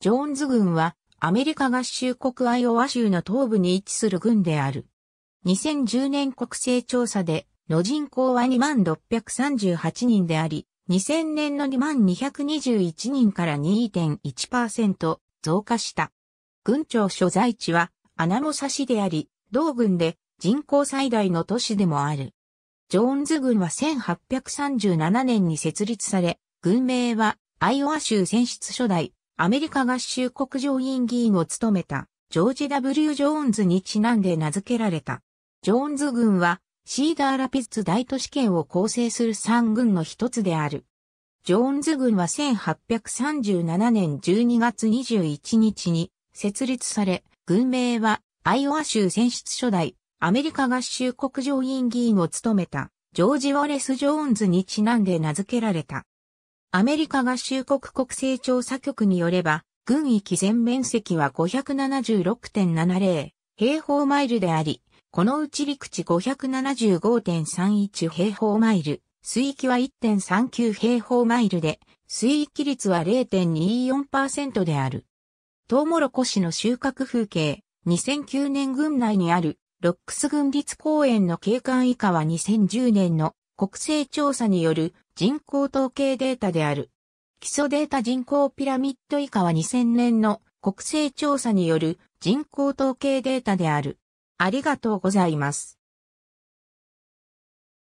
ジョーンズ軍はアメリカ合衆国アイオワ州の東部に位置する軍である。2010年国勢調査で、の人口は2638人であり、2000年の2221人から2.1%増加した。軍庁所在地はアナモサ市であり、同軍で人口最大の都市でもある。ジョーンズ軍は1837年に設立され、軍名はアイオワ州選出初代アメリカ合衆国上院議員を務めた、ジョージ・ W・ ジョーンズにちなんで名付けられた。ジョーンズ軍は、シーダーラピッツ大都市圏を構成する3軍の一つである。ジョーンズ軍は1837年12月21日に設立され、軍名はアイオワ州選出初代アメリカ合衆国上院議員を務めたジョージ・ウォレス・ジョーンズにちなんで名付けられた。アメリカ合衆国国勢調査局によれば、軍域全面積は576.70平方マイルであり、このうち陸地575.31平方マイル、水域は1.39平方マイルで、水域率は0.24%である。トウモロコシの収穫風景、2009年軍内にあるロックス軍立公園の景観以下は2010年の国勢調査による人口統計データである。基礎データ人口ピラミッド以下は2000年の国勢調査による人口統計データである。ありがとうございます。